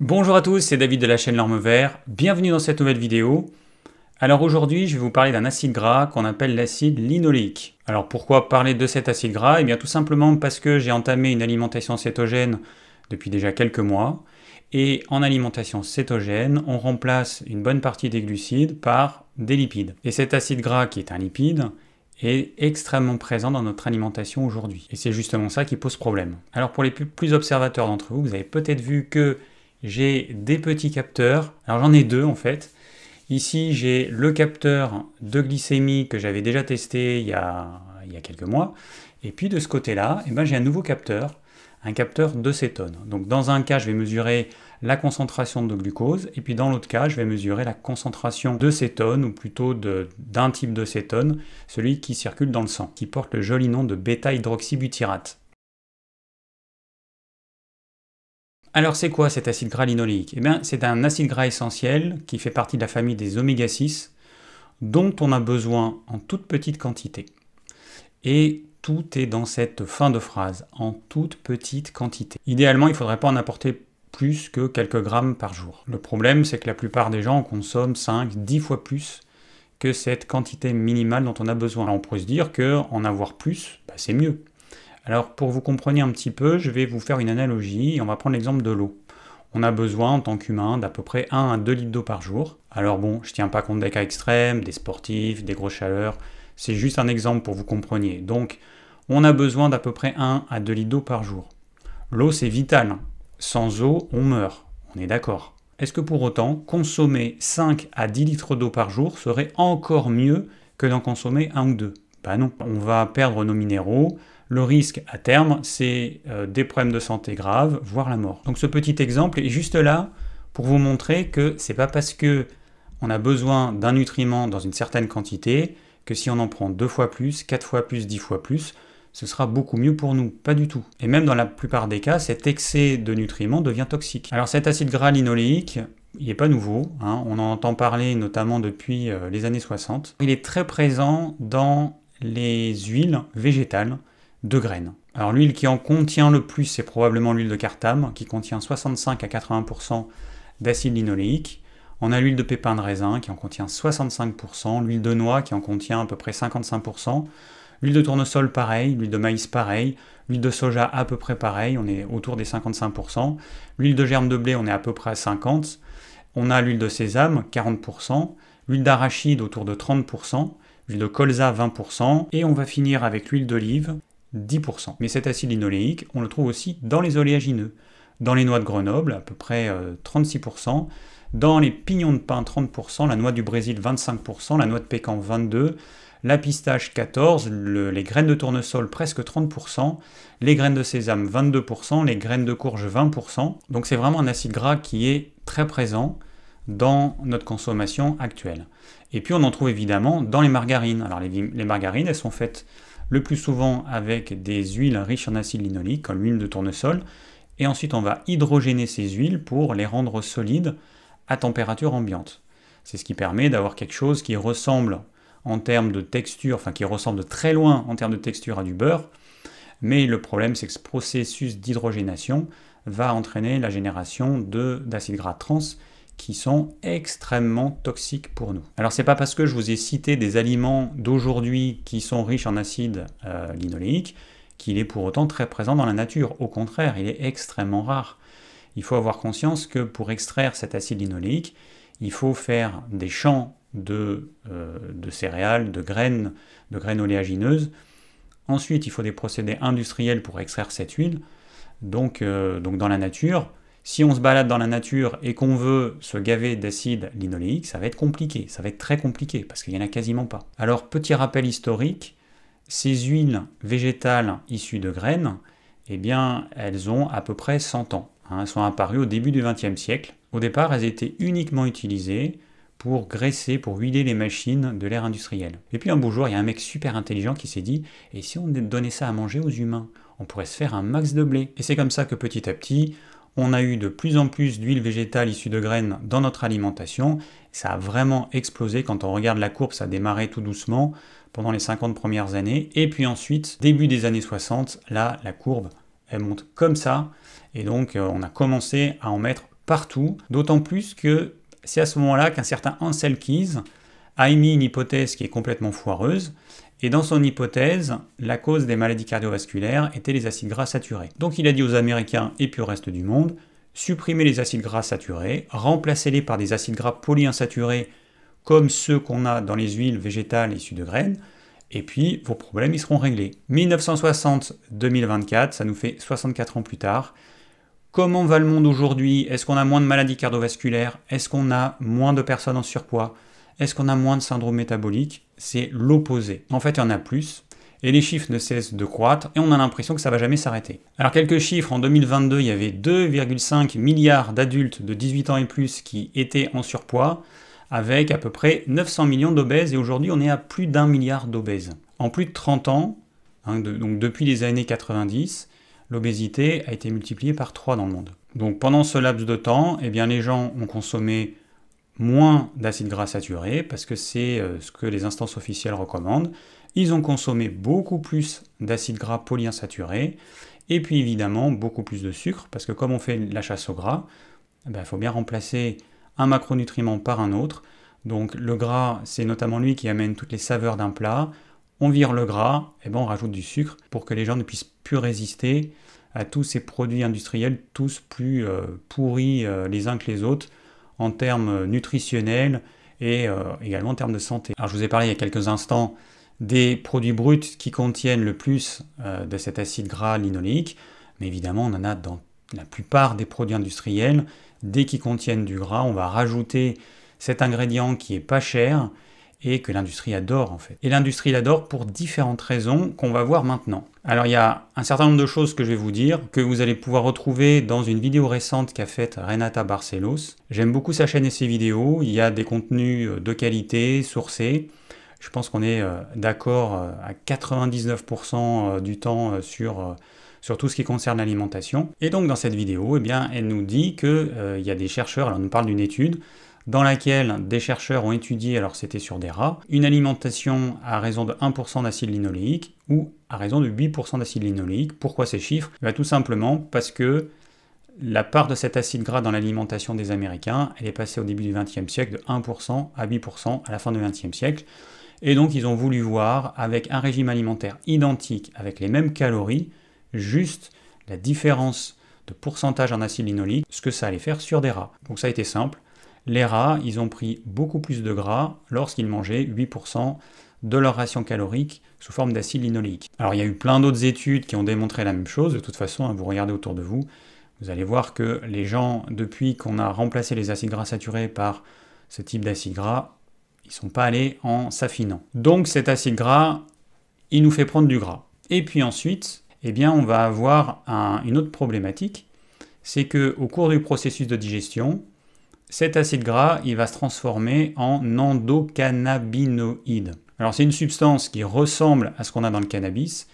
Bonjour à tous, c'est David de la chaîne L'Orme Vert. Bienvenue dans cette nouvelle vidéo. Alors aujourd'hui, je vais vous parler d'un acide gras qu'on appelle l'acide linolique. Alors pourquoi parler de cet acide gras Eh bien tout simplement parce que j'ai entamé une alimentation cétogène depuis déjà quelques mois. Et en alimentation cétogène, on remplace une bonne partie des glucides par des lipides. Et cet acide gras qui est un lipide est extrêmement présent dans notre alimentation aujourd'hui. Et c'est justement ça qui pose problème. Alors pour les plus observateurs d'entre vous, vous avez peut-être vu que j'ai des petits capteurs. Alors j'en ai deux en fait. Ici, j'ai le capteur de glycémie que j'avais déjà testé il y, a, y, a, quelques mois. Et puis de ce côté-là, eh ben, j'ai un nouveau capteur, un capteur de cétone. Donc dans un cas, je vais mesurer la concentration de glucose. Et puis dans l'autre cas, je vais mesurer la concentration de cétone, ou plutôt d'un type de cétone, celui qui circule dans le sang, qui porte le joli nom de bêta-hydroxybutyrate. Alors c'est quoi cet acide gras linoléique eh bien, c'est un acide gras essentiel qui fait partie de la famille des oméga 6 dont on a besoin en toute petite quantité. Et tout est dans cette fin de phrase, en toute petite quantité. Idéalement, il ne faudrait pas en apporter plus que quelques grammes par jour. Le problème, c'est que la plupart des gens consomment 5, 10 fois plus que cette quantité minimale dont on a besoin. Alors on pourrait se dire que en avoir plus, bah, c'est mieux. Alors pour vous comprendre un petit peu, je vais vous faire une analogie et on va prendre l'exemple de l'eau. On a besoin en tant qu'humain d'à peu près 1 à 2 litres d'eau par jour. Alors bon, je ne tiens pas compte des cas extrêmes, des sportifs, des grosses chaleurs, c'est juste un exemple pour vous compreniez. Donc on a besoin d'à peu près 1 à 2 litres d'eau par jour. L'eau c'est vital. Sans eau, on meurt. On est d'accord. Est-ce que pour autant, consommer 5 à 10 litres d'eau par jour serait encore mieux que d'en consommer 1 ou 2 Bah non, on va perdre nos minéraux, le risque à terme, c'est euh, des problèmes de santé graves, voire la mort. Donc ce petit exemple est juste là pour vous montrer que c'est pas parce que on a besoin d'un nutriment dans une certaine quantité que si on en prend deux fois plus, quatre fois plus, dix fois plus, ce sera beaucoup mieux pour nous. Pas du tout. Et même dans la plupart des cas, cet excès de nutriments devient toxique. Alors cet acide gras linoléique, il n'est pas nouveau, hein. on en entend parler notamment depuis euh, les années 60. Il est très présent dans les huiles végétales, de graines. Alors l'huile qui en contient le plus, c'est probablement l'huile de cartame, qui contient 65 à 80% d'acide linoléique. On a l'huile de pépin de raisin qui en contient 65%, l'huile de noix qui en contient à peu près 55%, l'huile de tournesol pareil, l'huile de maïs pareil, l'huile de soja à peu près pareil, on est autour des 55%, l'huile de germe de blé on est à peu près à 50%, on a l'huile de sésame 40%, l'huile d'arachide autour de 30%, l'huile de colza 20%, et on va finir avec l'huile d'olive 10%. Mais cet acide linoléique, on le trouve aussi dans les oléagineux, dans les noix de Grenoble, à peu près 36%, euh, dans les pignons de pin, 30%, la noix du Brésil, 25%, la noix de pécan, 22%, la pistache, 14%, les graines de tournesol, presque 30%, les graines de sésame, 22%, les graines de courge, 20%. Donc c'est vraiment un acide gras qui est très présent dans notre consommation actuelle. Et puis on en trouve évidemment dans les margarines. Alors les margarines, elles sont faites le plus souvent avec des huiles riches en acide linolique comme l'huile de tournesol, et ensuite on va hydrogéner ces huiles pour les rendre solides à température ambiante. C'est ce qui permet d'avoir quelque chose qui ressemble en termes de texture, enfin qui ressemble de très loin en termes de texture à du beurre, mais le problème c'est que ce processus d'hydrogénation va entraîner la génération d'acides gras trans qui sont extrêmement toxiques pour nous. Alors c'est pas parce que je vous ai cité des aliments d'aujourd'hui qui sont riches en acide euh, linoléique qu'il est pour autant très présent dans la nature. Au contraire, il est extrêmement rare. Il faut avoir conscience que pour extraire cet acide linoléique, il faut faire des champs de, euh, céréales, de graines, de graines oléagineuses. Ensuite, il faut des procédés industriels pour extraire cette huile. Donc, euh, donc dans la nature, si on se balade dans la nature et qu'on veut se gaver d'acide linoléique, ça va être compliqué, ça va être très compliqué, parce qu'il n'y en a quasiment pas. Alors, petit rappel historique, ces huiles végétales issues de graines, eh bien, elles ont à peu près 100 ans. Hein, elles sont apparues au début du XXe siècle. Au départ, elles étaient uniquement utilisées pour graisser, pour huiler les machines de l'ère industrielle. Et puis un beau jour, il y a un mec super intelligent qui s'est dit « Et si on donnait ça à manger aux humains On pourrait se faire un max de blé. » Et c'est comme ça que petit à petit, on a eu de plus en plus d'huile végétale issue de graines dans notre alimentation. Ça a vraiment explosé. Quand on regarde la courbe, ça a démarré tout doucement pendant les 50 premières années. Et puis ensuite, début des années 60, là, la courbe, elle monte comme ça. Et donc, euh, on a commencé à en mettre partout. D'autant plus que c'est à ce moment-là qu'un certain Ansel Keys a émis une hypothèse qui est complètement foireuse. Et dans son hypothèse, la cause des maladies cardiovasculaires étaient les acides gras saturés. Donc il a dit aux Américains et puis au reste du monde, supprimez les acides gras saturés, remplacez-les par des acides gras polyinsaturés comme ceux qu'on a dans les huiles végétales issues de graines, et puis vos problèmes seront réglés. 1960-2024, ça nous fait 64 ans plus tard. Comment va le monde aujourd'hui Est-ce qu'on a moins de maladies cardiovasculaires Est-ce qu'on a moins de personnes en surpoids Est-ce qu'on a moins de syndrome métabolique c'est l'opposé. En fait, il y en a plus. Et les chiffres ne cessent de croître et on a l'impression que ça va jamais s'arrêter. Alors quelques chiffres, en 2022, il y avait 2,5 milliards d'adultes de 18 ans et plus qui étaient en surpoids, avec à peu près 900 millions d'obèses, et aujourd'hui on est à plus d'un milliard d'obèses. En plus de 30 ans, hein, donc depuis les années 90, l'obésité a été multipliée par 3 dans le monde. Donc pendant ce laps de temps, eh bien, les gens ont consommé moins d'acides gras saturés, parce que c'est euh, ce que les instances officielles recommandent. Ils ont consommé beaucoup plus d'acides gras polyinsaturés, et puis évidemment beaucoup plus de sucre, parce que comme on fait la chasse au gras, il eh ben, faut bien remplacer un macronutriment par un autre. Donc le gras, c'est notamment lui qui amène toutes les saveurs d'un plat. On vire le gras, et eh ben on rajoute du sucre pour que les gens ne puissent plus résister à tous ces produits industriels, tous plus euh, pourris euh, les uns que les autres, en termes nutritionnels et euh, également en termes de santé. Alors je vous ai parlé il y a quelques instants des produits bruts qui contiennent le plus euh, de cet acide gras linolique, mais évidemment on en a dans la plupart des produits industriels. Dès qu'ils contiennent du gras, on va rajouter cet ingrédient qui est pas cher et que l'industrie adore en fait. Et l'industrie l'adore pour différentes raisons qu'on va voir maintenant. Alors il y a un certain nombre de choses que je vais vous dire, que vous allez pouvoir retrouver dans une vidéo récente qu'a faite Renata Barcelos. J'aime beaucoup sa chaîne et ses vidéos, il y a des contenus euh, de qualité, sourcés. Je pense qu'on est euh, d'accord euh, à 99% du temps sur sur tout ce qui concerne l'alimentation. Et donc dans cette vidéo, eh bien, elle nous dit qu'il il y a des chercheurs, alors nous parle d'une étude, dans laquelle des chercheurs ont étudié, alors c'était sur des rats, une alimentation à raison de 1% d'acide linoléique ou à raison de 8% d'acide linoléique. Pourquoi ces chiffres eh Tout simplement parce que la part de cet acide gras dans l'alimentation des Américains, elle est passée au début du XXe siècle de 1% à 8% à la fin du XXe siècle. Et donc ils ont voulu voir, avec un régime alimentaire identique, avec les mêmes calories, juste la différence de pourcentage en acide linoléique, ce que ça allait faire sur des rats. Donc ça a été simple. Les rats, ils ont pris beaucoup plus de gras lorsqu'ils mangeaient 8% de leur ration calorique sous forme d'acide linoléique. Alors il y a eu plein d'autres études qui ont démontré la même chose, de toute façon, hein, vous regardez autour de vous, vous allez voir que les gens, depuis qu'on a remplacé les acides gras saturés par ce type d'acide gras, ils ne sont pas allés en s'affinant. Donc cet acide gras, il nous fait prendre du gras. Et puis ensuite, eh bien, on va avoir une autre problématique, c'est que au cours du processus de digestion, cet acide gras, il va se transformer en endocannabinoïde. Alors c'est une substance qui ressemble à ce qu'on a dans le cannabis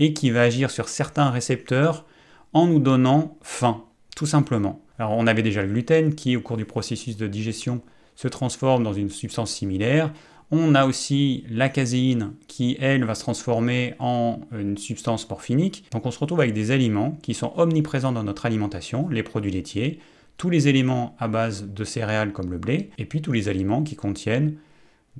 et qui va agir sur certains récepteurs en nous donnant faim, tout simplement. Alors on avait déjà le gluten qui, au cours du processus de digestion, se transforme dans une substance similaire. On a aussi la caséine qui, elle, va se transformer en une substance porphinique. Donc on se retrouve avec des aliments qui sont omniprésents dans notre alimentation, les produits laitiers, tous les éléments à base de céréales comme le blé, et puis tous les aliments qui contiennent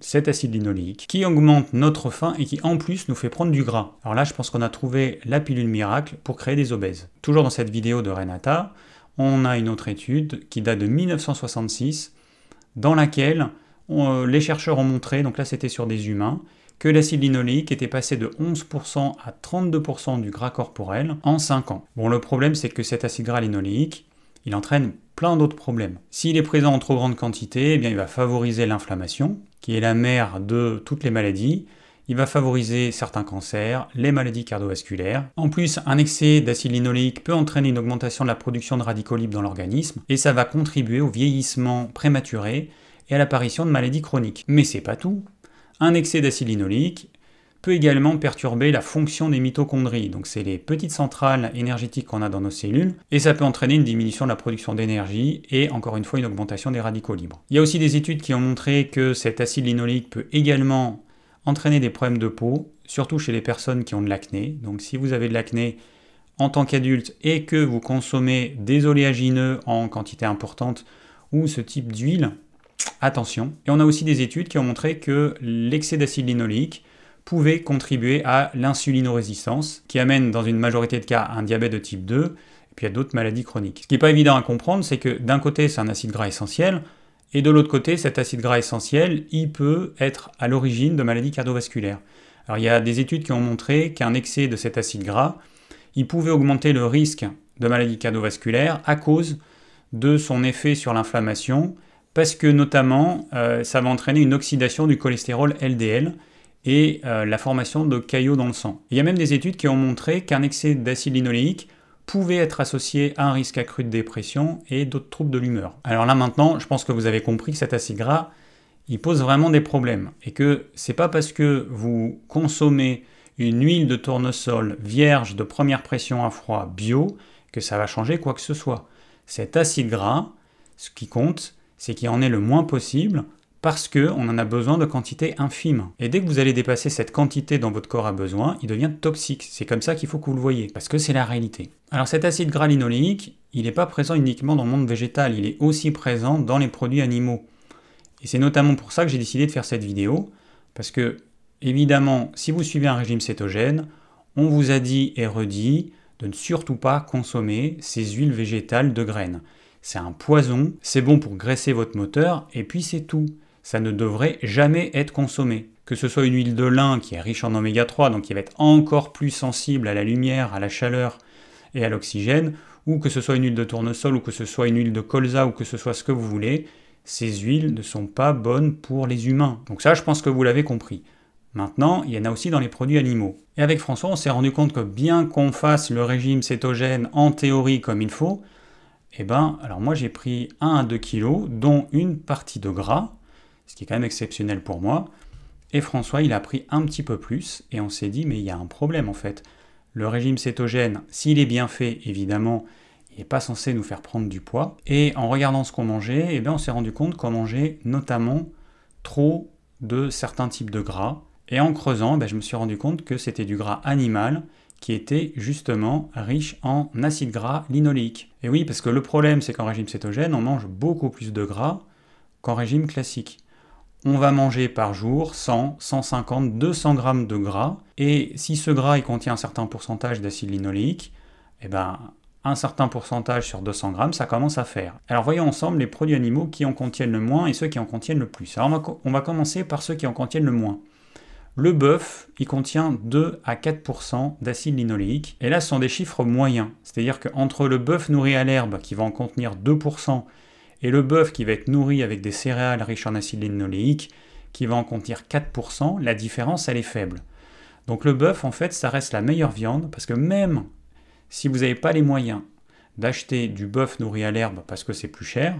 cet acide linoléique qui augmente notre faim et qui en plus nous fait prendre du gras. Alors là, je pense qu'on a trouvé la pilule miracle pour créer des obèses. Toujours dans cette vidéo de Renata, on a une autre étude qui date de 1966 dans laquelle euh, les chercheurs ont montré, donc là c'était sur des humains, que l'acide linoléique était passé de 11% à 32% du gras corporel en 5 ans. Bon, le problème c'est que cet acide gras linoléique, il entraîne plein d'autres problèmes. S'il est présent en trop grande quantité, eh bien, il va favoriser l'inflammation, qui est la mère de toutes les maladies. Il va favoriser certains cancers, les maladies cardiovasculaires. En plus, un excès d'acide linoléique peut entraîner une augmentation de la production de radicaux libres dans l'organisme, et ça va contribuer au vieillissement prématuré et à l'apparition de maladies chroniques. Mais c'est pas tout. Un excès d'acide linoléique, peut également perturber la fonction des mitochondries, donc c'est les petites centrales énergétiques qu'on a dans nos cellules, et ça peut entraîner une diminution de la production d'énergie et encore une fois une augmentation des radicaux libres. Il y a aussi des études qui ont montré que cet acide linolique peut également entraîner des problèmes de peau, surtout chez les personnes qui ont de l'acné. Donc si vous avez de l'acné en tant qu'adulte et que vous consommez des oléagineux en quantité importante ou ce type d'huile, attention. Et on a aussi des études qui ont montré que l'excès d'acide linolique pouvait contribuer à l'insulinorésistance, qui amène dans une majorité de cas un diabète de type 2, et puis à d'autres maladies chroniques. Ce qui n'est pas évident à comprendre, c'est que d'un côté c'est un acide gras essentiel, et de l'autre côté cet acide gras essentiel, il peut être à l'origine de maladies cardiovasculaires. Alors il y a des études qui ont montré qu'un excès de cet acide gras, il pouvait augmenter le risque de maladies cardiovasculaires à cause de son effet sur l'inflammation, parce que notamment euh, ça va entraîner une oxydation du cholestérol LDL, et euh, la formation de caillots dans le sang. Il y a même des études qui ont montré qu'un excès d'acide linoléique pouvait être associé à un risque accru de dépression et d'autres troubles de l'humeur. Alors là maintenant, je pense que vous avez compris que cet acide gras, il pose vraiment des problèmes et que c'est pas parce que vous consommez une huile de tournesol vierge de première pression à froid bio que ça va changer quoi que ce soit. Cet acide gras, ce qui compte, c'est qu'il en est le moins possible parce qu'on en a besoin de quantités infimes. Et dès que vous allez dépasser cette quantité dont votre corps a besoin, il devient toxique. C'est comme ça qu'il faut que vous le voyez, parce que c'est la réalité. Alors cet acide gras linoléique, il n'est pas présent uniquement dans le monde végétal, il est aussi présent dans les produits animaux. Et c'est notamment pour ça que j'ai décidé de faire cette vidéo, parce que, évidemment, si vous suivez un régime cétogène, on vous a dit et redit de ne surtout pas consommer ces huiles végétales de graines. C'est un poison, c'est bon pour graisser votre moteur, et puis c'est tout ça ne devrait jamais être consommé. Que ce soit une huile de lin qui est riche en oméga 3, donc qui va être encore plus sensible à la lumière, à la chaleur et à l'oxygène, ou que ce soit une huile de tournesol, ou que ce soit une huile de colza, ou que ce soit ce que vous voulez, ces huiles ne sont pas bonnes pour les humains. Donc ça, je pense que vous l'avez compris. Maintenant, il y en a aussi dans les produits animaux. Et avec François, on s'est rendu compte que bien qu'on fasse le régime cétogène en théorie comme il faut, eh ben, alors moi j'ai pris 1 à 2 kilos, dont une partie de gras, ce qui est quand même exceptionnel pour moi. Et François, il a pris un petit peu plus, et on s'est dit, mais il y a un problème en fait. Le régime cétogène, s'il est bien fait, évidemment, il n'est pas censé nous faire prendre du poids. Et en regardant ce qu'on mangeait, eh on s'est rendu compte qu'on mangeait notamment trop de certains types de gras. Et en creusant, ben, je me suis rendu compte que c'était du gras animal qui était justement riche en acide gras linolique. Et oui, parce que le problème, c'est qu'en régime cétogène, on mange beaucoup plus de gras qu'en régime classique on va manger par jour 100, 150, 200 grammes de gras. Et si ce gras il contient un certain pourcentage d'acide linoléique, et eh ben, un certain pourcentage sur 200 grammes, ça commence à faire. Alors voyons ensemble les produits animaux qui en contiennent le moins et ceux qui en contiennent le plus. Alors on va, commencer par ceux qui en contiennent le moins. Le bœuf, il contient 2 à 4 d'acide linoléique. Et là, ce sont des chiffres moyens. C'est-à-dire qu'entre le bœuf nourri à l'herbe, qui va en contenir 2 et le bœuf qui va être nourri avec des céréales riches en acide linoléique, qui va en contenir 4%, la différence elle est faible. Donc le bœuf en fait ça reste la meilleure viande parce que même si vous n'avez pas les moyens d'acheter du bœuf nourri à l'herbe parce que c'est plus cher,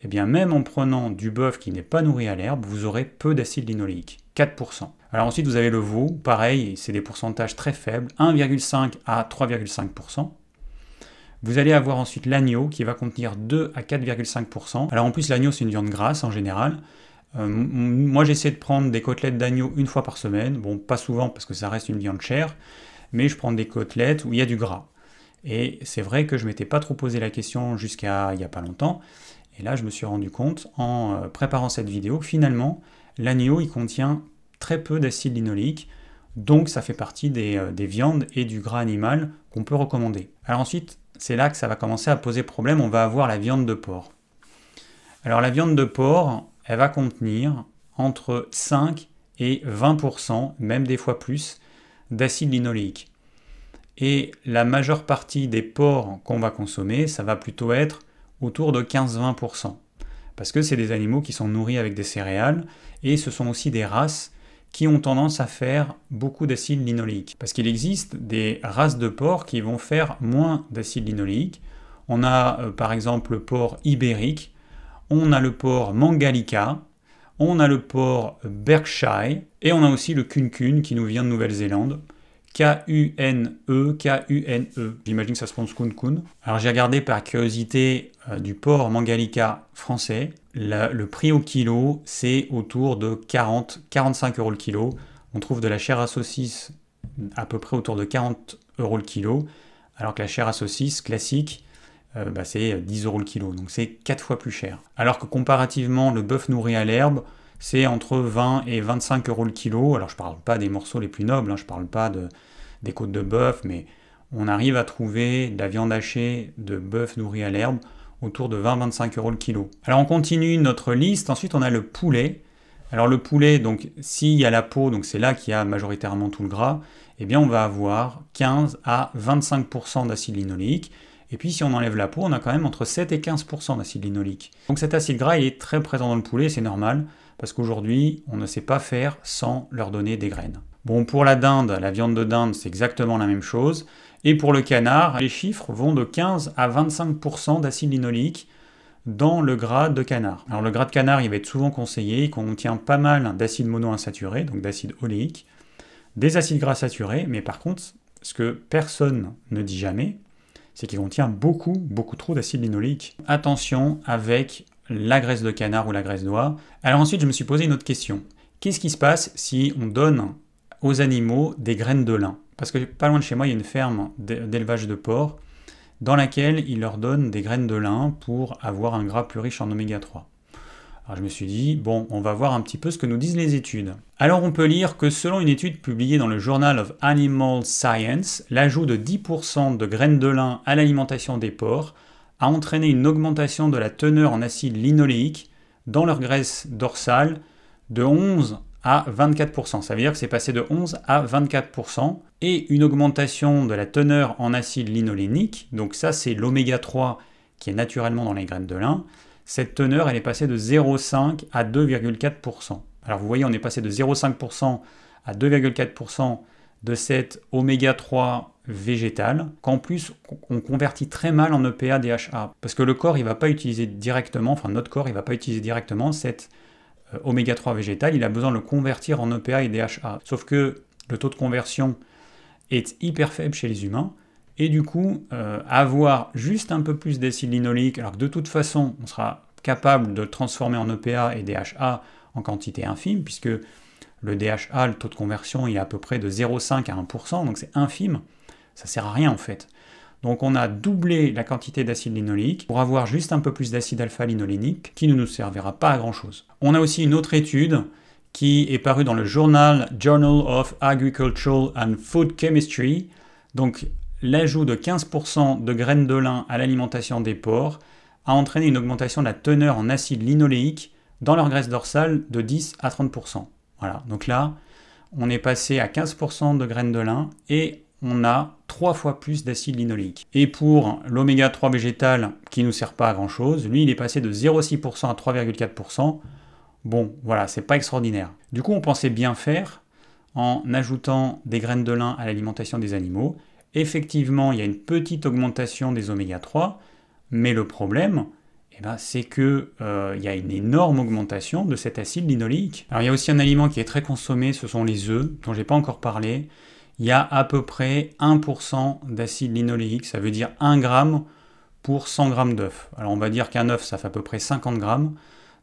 et eh bien même en prenant du bœuf qui n'est pas nourri à l'herbe, vous aurez peu d'acide linoléique, 4%. Alors ensuite vous avez le veau, pareil, c'est des pourcentages très faibles, 1,5 à 3,5%. Vous allez avoir ensuite l'agneau qui va contenir 2 à 4,5%. Alors en plus l'agneau c'est une viande grasse en général. Euh, moi j'essaie de prendre des côtelettes d'agneau une fois par semaine. Bon pas souvent parce que ça reste une viande chère, mais je prends des côtelettes où il y a du gras. Et c'est vrai que je m'étais pas trop posé la question jusqu'à il n'y a pas longtemps. Et là je me suis rendu compte en euh, préparant cette vidéo que finalement l'agneau il contient très peu d'acide linolique Donc ça fait partie euh, des viandes et du gras animal qu'on peut recommander. Alors ensuite, c'est là que ça va commencer à poser problème. On va avoir la viande de porc. Alors la viande de porc, elle va contenir entre 5 et 20%, même des fois plus, d'acide linoléique. Et la majeure partie des porcs qu'on va consommer, ça va plutôt être autour de 15-20%. Parce que c'est des animaux qui sont nourris avec des céréales, et ce sont aussi des races qui ont tendance à faire beaucoup d'acide linolique. Parce qu'il existe des races de porcs qui vont faire moins d'acide linolique. On a euh, par exemple le porc ibérique, on a le porc mangalica, on a le porc berkshire et on a aussi le cuncun qui nous vient de Nouvelle-Zélande. K-U-N-E, K-U-N-E. J'imagine que ça se prononce Kun Kun. Alors j'ai regardé par curiosité euh, du porc Mangalica français. le prix au kilo, c'est autour de 40-45 euros le kilo. On trouve de la chair à saucisse à peu près autour de 40 euros le kilo, alors que la chair à saucisse classique, euh, bah, c'est 10 euh, euros le kilo. Donc c'est 4 fois plus cher. Alors que comparativement, le bœuf nourri à l'herbe, c'est entre 20 et 25 euros le kilo. Alors je ne parle pas des morceaux les plus nobles, hein, je ne parle pas des côtes de bœuf, mais on arrive à trouver de la viande hachée de bœuf nourri à l'herbe autour de 20-25 euros le kilo. Alors on continue notre liste, ensuite on a le poulet. Alors le poulet, donc s'il y a la peau, donc c'est là qu'il y a majoritairement tout le gras, eh bien on va avoir 15 à 25% d'acide linoléique. Et puis si on enlève la peau, on a quand même entre 7 et 15% d'acide linoléique. Donc cet acide gras, il est très présent dans le poulet, c'est normal parce qu'aujourd'hui, on ne sait pas faire sans leur donner des graines. Bon, pour la dinde, la viande de dinde, c'est exactement la même chose. Et pour le canard, les chiffres vont de 15 à 25% d'acide linolique dans le gras de canard. Alors le gras de canard, il va être souvent conseillé, il contient pas mal d'acides monoinsaturés, donc d'acide oléiques, des acides gras saturés, mais par contre, ce que personne ne dit jamais, c'est qu'il contient beaucoup, beaucoup trop d'acide linolique. Attention avec la graisse de canard ou la graisse noire. Alors ensuite, je me suis posé une autre question. Qu'est-ce qui se passe si on donne aux animaux des graines de lin Parce que pas loin de chez moi, il y a une ferme d'élevage de porcs dans laquelle ils leur donnent des graines de lin pour avoir un gras plus riche en oméga 3. Alors je me suis dit, bon, on va voir un petit peu ce que nous disent les études. Alors on peut lire que selon une étude publiée dans le Journal of Animal Science, l'ajout de 10% de graines de lin à l'alimentation des porcs a entraîné une augmentation de la teneur en acide linoléique dans leur graisse dorsale de 11 à 24%. Ça veut dire que c'est passé de 11 à 24% et une augmentation de la teneur en acide linolénique, donc ça c'est l'oméga 3 qui est naturellement dans les graines de lin, cette teneur elle est passée de 0,5 à 2,4%. Alors vous voyez on est passé de 0,5% à 2,4% de cette oméga 3 végétal qu'en plus on convertit très mal en EPA DHA parce que le corps il va pas utiliser directement, enfin notre corps il va pas utiliser directement cette euh, oméga 3 végétal il a besoin de le convertir en EPA et DHA. Sauf que le taux de conversion est hyper faible chez les humains et du coup euh, avoir juste un peu plus d'acide alors que de toute façon on sera capable de transformer en EPA et DHA en quantité infime puisque le DHA, le taux de conversion, il est à peu près de 0,5 à 1%, donc c'est infime. Ça sert à rien en fait. Donc on a doublé la quantité d'acide linoléique pour avoir juste un peu plus d'acide alpha-linolénique qui ne nous servira pas à grand chose. On a aussi une autre étude qui est parue dans le journal Journal of Agricultural and Food Chemistry. Donc l'ajout de 15% de graines de lin à l'alimentation des porcs a entraîné une augmentation de la teneur en acide linoléique dans leur graisse dorsale de 10 à 30%. Voilà, donc là, on est passé à 15% de graines de lin et on a trois fois plus d'acide linolique. Et pour l'oméga 3 végétal, qui ne nous sert pas à grand chose, lui il est passé de 0,6% à 3,4%. Bon, voilà, c'est pas extraordinaire. Du coup, on pensait bien faire en ajoutant des graines de lin à l'alimentation des animaux. Effectivement, il y a une petite augmentation des oméga 3, mais le problème, eh ben, c'est qu'il il euh, y a une énorme augmentation de cet acide linoléique. Alors il y a aussi un aliment qui est très consommé, ce sont les œufs, dont je n'ai pas encore parlé. Il y a à peu près 1% d'acide linoléique, ça veut dire 1 g pour 100 g d'œufs. Alors on va dire qu'un œuf, ça fait à peu près 50 g.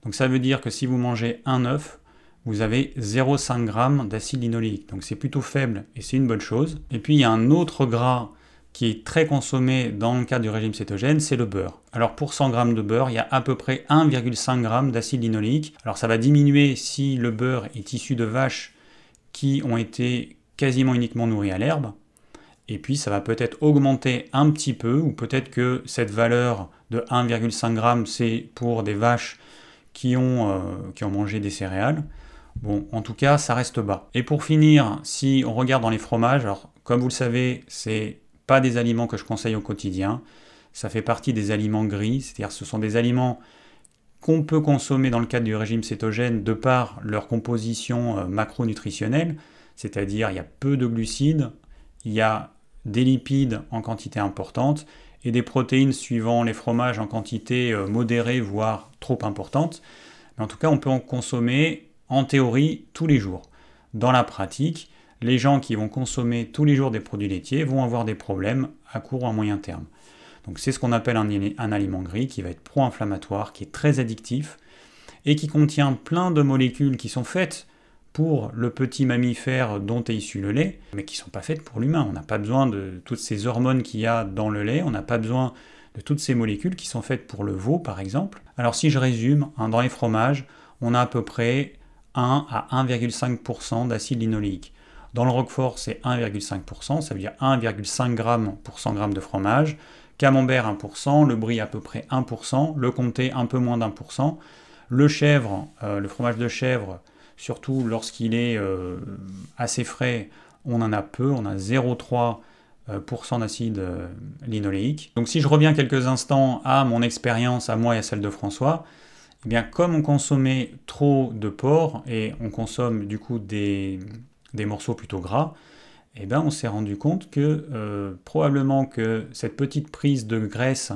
Donc ça veut dire que si vous mangez un œuf, vous avez 0,5 g d'acide linoléique. Donc c'est plutôt faible et c'est une bonne chose. Et puis il y a un autre gras qui est très consommé dans le cadre du régime cétogène, c'est le beurre. Alors pour 100 g de beurre, il y a à peu près 1,5 g d'acide linolique. Alors ça va diminuer si le beurre est issu de vaches qui ont été quasiment uniquement nourries à l'herbe. Et puis ça va peut-être augmenter un petit peu, ou peut-être que cette valeur de 1,5 g, c'est pour des vaches euh, qui ont, mangé des céréales. Bon, en tout cas, ça reste bas. Et pour finir, si on regarde dans les fromages, alors comme vous le savez, c'est pas des aliments que je conseille au quotidien ça fait partie des aliments gris, c'est-à-dire ce sont des aliments qu'on peut consommer dans le cadre du régime cétogène de par leur composition euh, macronutritionnelle, c'est-à-dire il y a peu de glucides, il y a des lipides en quantité importante et des protéines suivant les fromages en quantité euh, modérée, voire trop importante. Mais en tout cas, on peut en consommer en théorie tous les jours. Dans la pratique, les gens qui vont consommer tous les jours des produits laitiers vont avoir des problèmes à court ou à moyen terme. Donc c'est ce qu'on appelle un, aliment gris qui va être pro-inflammatoire, qui est très addictif et qui contient plein de molécules qui sont faites pour le petit mammifère dont est issu le lait, mais qui ne sont pas faites pour l'humain. On n'a pas besoin de toutes ces hormones qu'il y a dans le lait, on n'a pas besoin de toutes ces molécules qui sont faites pour le veau par exemple. Alors si je résume, dans les fromages, on a à peu près 1 à 1,5% d'acide linoléique. Dans le Roquefort, c'est 1,5%, ça veut dire 1,5 g pour 100 g de fromage. Camembert 1%, le brie à peu près 1%, le comté un peu moins d'1%, le chèvre, euh, le fromage de chèvre, surtout lorsqu'il est euh, assez frais, on en a peu, on a 0,3% euh, d'acide linoléique. Donc si je reviens quelques instants à mon expérience, à moi et à celle de François, eh bien comme on consommait trop de porc et on consomme du coup des morceaux plutôt gras, eh ben, on s'est rendu compte que euh, probablement que cette petite prise de graisse,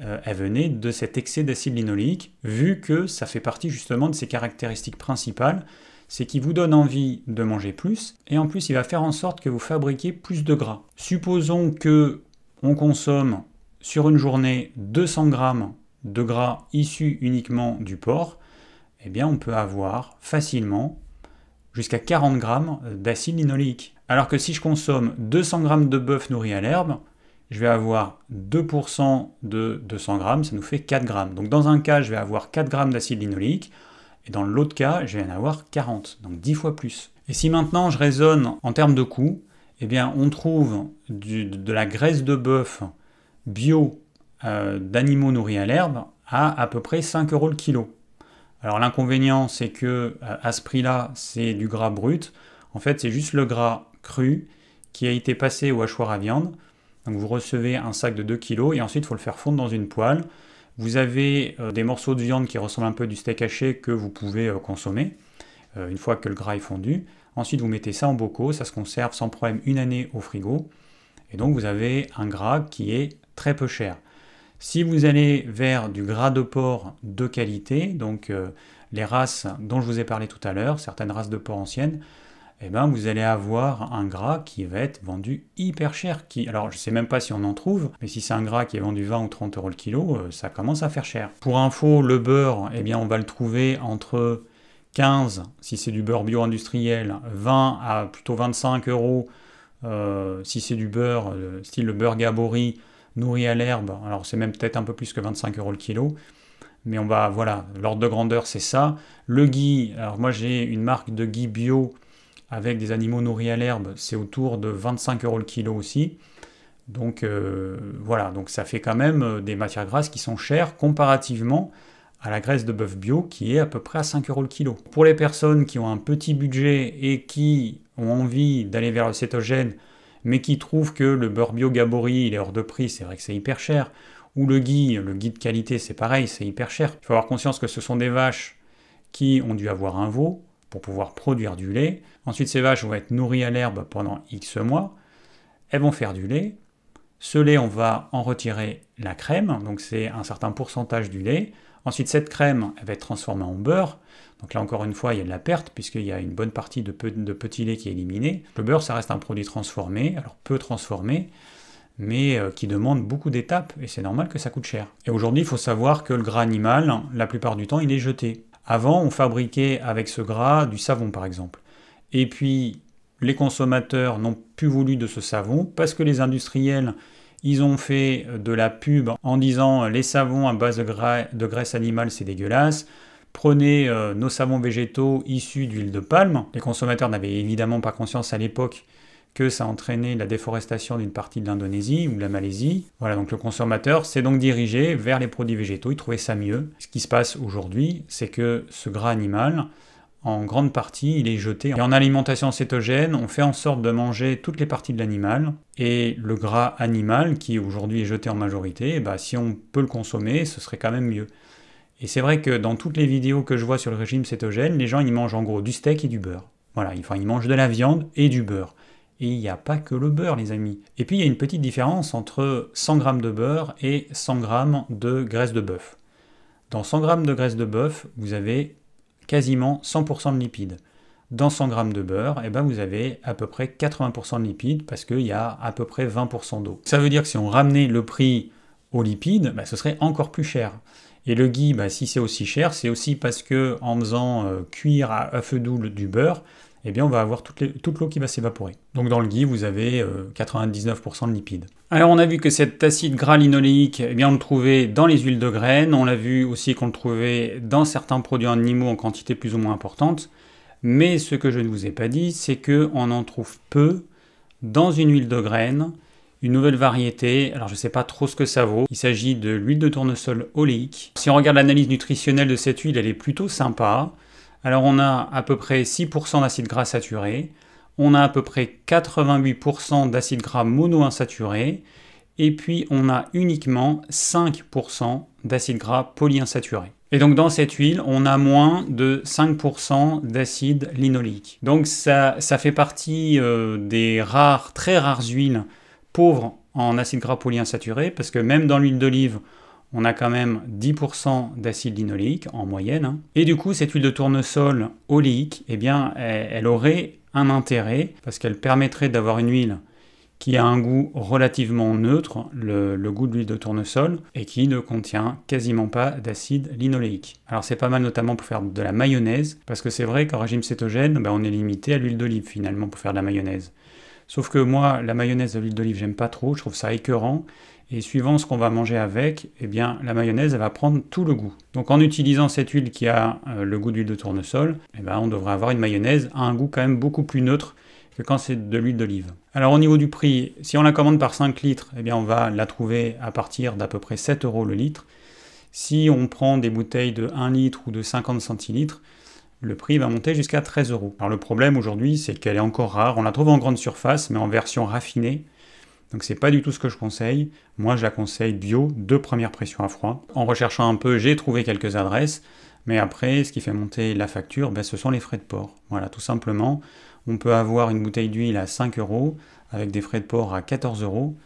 euh, venait de cet excès d'acide linolique, vu que ça fait partie justement de ses caractéristiques principales, c'est qu'il vous donne envie de manger plus, et en plus il va faire en sorte que vous fabriquez plus de gras. Supposons que on consomme sur une journée 200 grammes de gras issus uniquement du porc, eh bien on peut avoir facilement jusqu'à 40 grammes d'acide linolique. Alors que si je consomme 200 g de bœuf nourri à l'herbe, je vais avoir 2% de 200 g, ça nous fait 4 g. Donc dans un cas, je vais avoir 4 g d'acide linolique et dans l'autre cas, je vais en avoir 40, donc 10 fois plus. Et si maintenant je raisonne en termes de coût, eh bien on trouve de la graisse de bœuf bio euh, d'animaux nourris à l'herbe à à peu près 5 euros le kilo. Alors l'inconvénient, c'est que euh, à ce prix-là, c'est du gras brut. En fait, c'est juste le gras cru qui a été passé au hachoir à viande. vous recevez un sac de 2 kg et ensuite il faut le faire fondre dans une poêle. Vous avez euh, des morceaux de viande qui ressemblent un peu du steak haché que vous pouvez euh, consommer euh, une fois que le gras est fondu. Ensuite vous mettez ça en bocaux, ça se conserve sans problème une année au frigo. Et donc vous avez un gras qui est très peu cher. Si vous allez vers du gras de porc de qualité, donc les races dont je vous ai parlé tout à l'heure, certaines races de porc anciennes, eh ben, vous allez avoir un gras qui va être vendu hyper cher. Qui, alors, je ne sais même pas si on en trouve, mais si c'est un gras qui est vendu 20 ou 30 euros le kilo, euh, ça commence à faire cher. Pour info, le beurre, eh bien, on va le trouver entre 15, si c'est du beurre bio-industriel, 20 à plutôt 25 euros, euh, si c'est du beurre, euh, style le beurre Gabori, nourri à l'herbe, alors c'est même peut-être un peu plus que 25 euros le kilo mais on va, voilà, l'ordre de grandeur, c'est ça. Le gui, alors moi j'ai une marque de gui bio avec des animaux nourris à l'herbe, c'est autour de 25 euros le kilo aussi. Donc euh, voilà, donc ça fait quand même euh, des matières grasses qui sont chères comparativement à la graisse de bœuf bio qui est à peu près à 5 euros le kilo. Pour les personnes qui ont un petit budget et qui ont envie d'aller vers le cétogène, mais qui trouvent que le beurre bio Gabori, il est hors de prix, c'est vrai que c'est hyper cher, ou le gui, le gui de qualité, c'est pareil, c'est hyper cher. Il faut avoir conscience que ce sont des vaches qui ont dû avoir un veau, pour pouvoir produire du lait. Ensuite, ces vaches vont être nourries à l'herbe pendant X mois. Elles vont faire du lait. Ce lait, on va en retirer la crème, donc c'est un certain pourcentage du lait. Ensuite, cette crème elle va être transformée en beurre. Donc là, encore une fois, il y a de la perte, puisqu'il y a une bonne partie de, petit lait qui est éliminé. Le beurre, ça reste un produit transformé, alors peu transformé, mais euh, qui demande beaucoup d'étapes, et c'est normal que ça coûte cher. Et aujourd'hui, il faut savoir que le gras animal, la plupart du temps, il est jeté. Avant, on fabriquait avec ce gras du savon par exemple. Et puis, les consommateurs n'ont plus voulu de ce savon parce que les industriels, ils ont fait de la pub en disant euh, les savons à base de, graisse animale, c'est dégueulasse. Prenez euh, nos savons végétaux issus d'huile de palme. Les consommateurs n'avaient évidemment pas conscience à l'époque que ça a entraîné la déforestation d'une partie de l'Indonésie ou de la Malaisie. Voilà, donc le consommateur s'est donc dirigé vers les produits végétaux, il trouvait ça mieux. Ce qui se passe aujourd'hui, c'est que ce gras animal, en grande partie, il est jeté. Et en alimentation cétogène, on fait en sorte de manger toutes les parties de l'animal. Et le gras animal, qui aujourd'hui est jeté en majorité, bah, si on peut le consommer, ce serait quand même mieux. Et c'est vrai que dans toutes les vidéos que je vois sur le régime cétogène, les gens ils mangent en gros du steak et du beurre. Voilà, enfin, ils mangent de la viande et du beurre. Et il n'y a pas que le beurre, les amis. Et puis, il y a une petite différence entre 100 g de beurre et 100 g de graisse de bœuf. Dans 100 g de graisse de bœuf, vous avez quasiment 100% de lipides. Dans 100 g de beurre, eh ben vous avez à peu près 80% de lipides parce qu'il y a à peu près 20% d'eau. Ça veut dire que si on ramenait le prix aux lipides, bah, ce serait encore plus cher. Et le ghee, bah, si c'est aussi cher, c'est aussi parce que en faisant euh, cuire à, à feu doux du beurre, eh bien on va avoir toute l'eau qui va s'évaporer. Donc dans le gui, vous avez 99% euh, de lipides. Alors on a vu que cet acide gras linoléique, eh bien on le trouvait dans les huiles de graines, on l'a vu aussi qu'on le trouvait dans certains produits animaux en quantité plus ou moins importante, mais ce que je ne vous ai pas dit, c'est qu'on en trouve peu dans une huile de graines, une nouvelle variété, alors je ne sais pas trop ce que ça vaut, il s'agit de l'huile de tournesol oléique. Si on regarde l'analyse nutritionnelle de cette huile, elle est plutôt sympa, alors on a à peu près 6% d'acide gras saturé, on a à peu près 88% d'acide gras monoinsaturé, et puis on a uniquement 5% d'acide gras polyinsaturé. Et donc dans cette huile, on a moins de 5% d'acide linolique. Donc ça, fait partie euh, des rares, très rares huiles pauvres en acide gras polyinsaturé, parce que même dans l'huile d'olive, on a quand même 10% d'acide linoléique en moyenne. Hein. Et du coup, cette huile de tournesol oléique, eh bien, elle, aurait un intérêt parce qu'elle permettrait d'avoir une huile qui a un goût relativement neutre, le, goût de l'huile de tournesol, et qui ne contient quasiment pas d'acide linoléique. Alors c'est pas mal notamment pour faire de la mayonnaise, parce que c'est vrai qu'en régime cétogène, ben, on est limité à l'huile d'olive finalement pour faire de la mayonnaise. Sauf que moi, la mayonnaise de l'huile d'olive, j'aime pas trop, je trouve ça écœurant, et suivant ce qu'on va manger avec, eh bien, la mayonnaise va prendre tout le goût. Donc en utilisant cette huile qui a euh, le goût d'huile de tournesol, eh ben, on devrait avoir une mayonnaise à un goût quand même beaucoup plus neutre que quand c'est de l'huile d'olive. Alors au niveau du prix, si on la commande par 5 litres, eh bien, on va la trouver à partir d'à peu près 7 euros le litre. Si on prend des bouteilles de 1 litre ou de 50 centilitres, le prix va monter jusqu'à 13 euros. Alors le problème aujourd'hui, c'est qu'elle est encore rare. On la trouve en grande surface, mais en version raffinée. Donc c'est pas du tout ce que je conseille. Moi je la conseille bio, deux premières pressions à froid. En recherchant un peu, j'ai trouvé quelques adresses, mais après ce qui fait monter la facture, ben, ce sont les frais de port. Voilà, tout simplement. On peut avoir une bouteille d'huile à 5 euros avec des frais de port à 14 euros.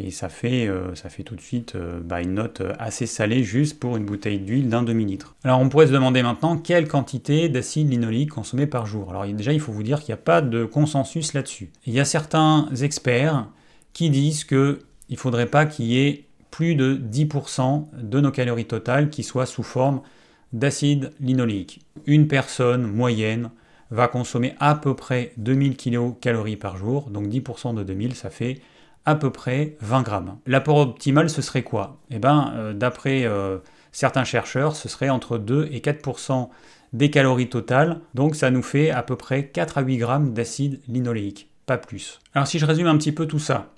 Et ça fait, euh, ça fait tout de suite euh, ben, une note assez salée juste pour une bouteille d'huile d'un demi-litre. Alors on pourrait se demander maintenant quelle quantité d'acide linolique consommer par jour. Alors déjà il faut vous dire qu'il n'y a pas de consensus là-dessus. Il y a certains experts qui disent qu'il ne faudrait pas qu'il y ait plus de 10% de nos calories totales qui soient sous forme d'acide linoléique. Une personne moyenne va consommer à peu près 2000 kcal par jour, donc 10% de 2000, ça fait à peu près 20 grammes. L'apport optimal, ce serait quoi et eh bien, euh, d'après euh, certains chercheurs, ce serait entre 2 et 4% des calories totales, donc ça nous fait à peu près 4 à 8 grammes d'acide linoléique, pas plus. Alors si je résume un petit peu tout ça,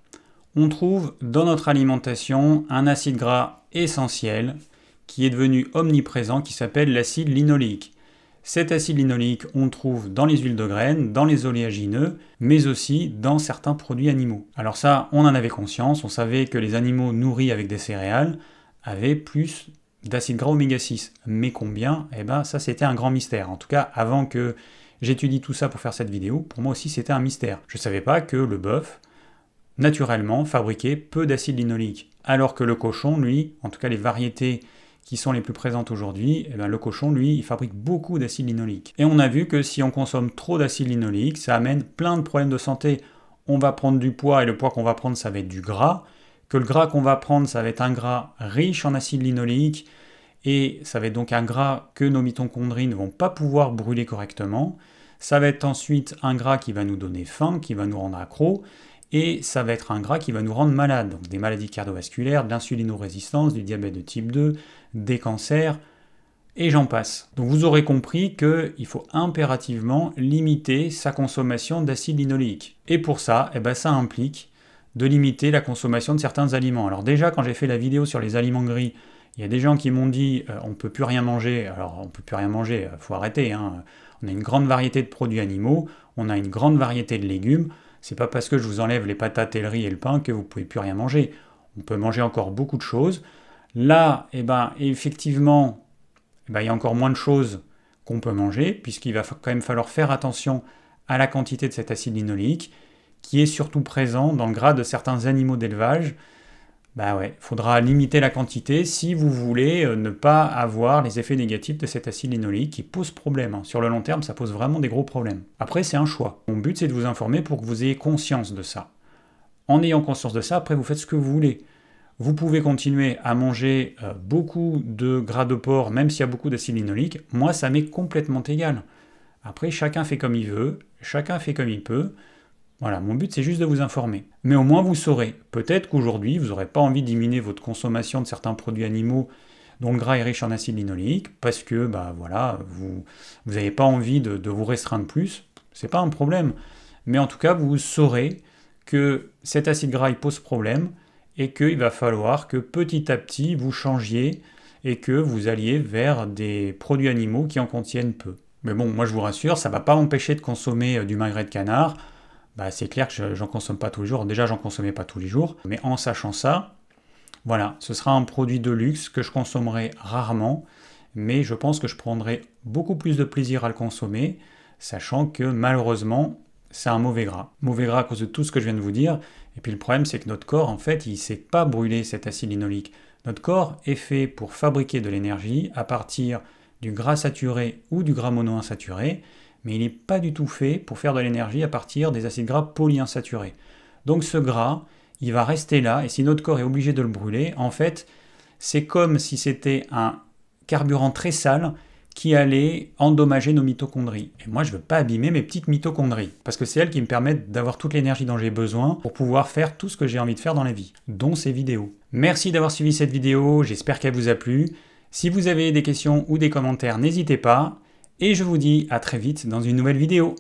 on trouve dans notre alimentation un acide gras essentiel qui est devenu omniprésent qui s'appelle l'acide linolique. Cet acide linolique, on le trouve dans les huiles de graines, dans les oléagineux, mais aussi dans certains produits animaux. Alors ça, on en avait conscience, on savait que les animaux nourris avec des céréales avaient plus d'acide gras oméga 6. Mais combien Eh bien ça c'était un grand mystère. En tout cas, avant que j'étudie tout ça pour faire cette vidéo, pour moi aussi c'était un mystère. Je ne savais pas que le bœuf, naturellement fabriquer peu d'acide linolique. Alors que le cochon, lui, en tout cas les variétés qui sont les plus présentes aujourd'hui, eh ben, le cochon, lui, il fabrique beaucoup d'acide linolique. Et on a vu que si on consomme trop d'acide linolique, ça amène plein de problèmes de santé. On va prendre du poids et le poids qu'on va prendre, ça va être du gras. Que le gras qu'on va prendre, ça va être un gras riche en acide linolique, Et ça va être donc un gras que nos mitochondries ne vont pas pouvoir brûler correctement. Ça va être ensuite un gras qui va nous donner faim, qui va nous rendre accro et ça va être un gras qui va nous rendre malades. Donc des maladies cardiovasculaires, de l'insulinorésistance, du diabète de type 2, des cancers, et j'en passe. Donc vous aurez compris qu'il faut impérativement limiter sa consommation d'acide linoléique. Et pour ça, eh ben, ça implique de limiter la consommation de certains aliments. Alors déjà, quand j'ai fait la vidéo sur les aliments gris, il y a des gens qui m'ont dit euh, on ne peut plus rien manger. Alors on peut plus rien manger, il euh, faut arrêter. Hein. On a une grande variété de produits animaux, on a une grande variété de légumes. C'est pas parce que je vous enlève les patates et le riz et le pain que vous pouvez plus rien manger. On peut manger encore beaucoup de choses. Là, eh ben, effectivement, eh ben, il y a encore moins de choses qu'on peut manger, puisqu'il va quand même falloir faire attention à la quantité de cet acide linolique qui est surtout présent dans le gras de certains animaux d'élevage bah ouais, faudra limiter la quantité si vous voulez euh, ne pas avoir les effets négatifs de cet acide linoléique qui pose problème. Hein. Sur le long terme, ça pose vraiment des gros problèmes. Après, c'est un choix. Mon but, c'est de vous informer pour que vous ayez conscience de ça. En ayant conscience de ça, après, vous faites ce que vous voulez. Vous pouvez continuer à manger euh, beaucoup de gras de porc, même s'il y a beaucoup d'acide linoléique. Moi, ça m'est complètement égal. Après, chacun fait comme il veut, chacun fait comme il peut. Voilà, mon but c'est juste de vous informer. Mais au moins vous saurez. Peut-être qu'aujourd'hui, vous n'aurez pas envie de votre consommation de certains produits animaux dont le gras est riche en acide linoléique, parce que bah voilà, vous n'avez pas envie de, vous restreindre plus. C'est pas un problème. Mais en tout cas, vous saurez que cet acide gras il pose problème et qu'il va falloir que petit à petit vous changiez et que vous alliez vers des produits animaux qui en contiennent peu. Mais bon, moi je vous rassure, ça ne va pas m'empêcher de consommer euh, du magret de canard, bah, c'est clair que j'en consomme pas tous les jours. Déjà, j'en consommais pas tous les jours. Mais en sachant ça, voilà, ce sera un produit de luxe que je consommerai rarement, mais je pense que je prendrai beaucoup plus de plaisir à le consommer, sachant que malheureusement, c'est un mauvais gras. Mauvais gras à cause de tout ce que je viens de vous dire. Et puis le problème, c'est que notre corps, en fait, il ne sait pas brûler cet acide linolique Notre corps est fait pour fabriquer de l'énergie à partir du gras saturé ou du gras monoinsaturé mais il n'est pas du tout fait pour faire de l'énergie à partir des acides gras polyinsaturés. Donc ce gras, il va rester là, et si notre corps est obligé de le brûler, en fait, c'est comme si c'était un carburant très sale qui allait endommager nos mitochondries. Et moi, je ne veux pas abîmer mes petites mitochondries, parce que c'est elles qui me permettent d'avoir toute l'énergie dont j'ai besoin pour pouvoir faire tout ce que j'ai envie de faire dans la vie, dont ces vidéos. Merci d'avoir suivi cette vidéo, j'espère qu'elle vous a plu. Si vous avez des questions ou des commentaires, n'hésitez pas et je vous dis à très vite dans une nouvelle vidéo.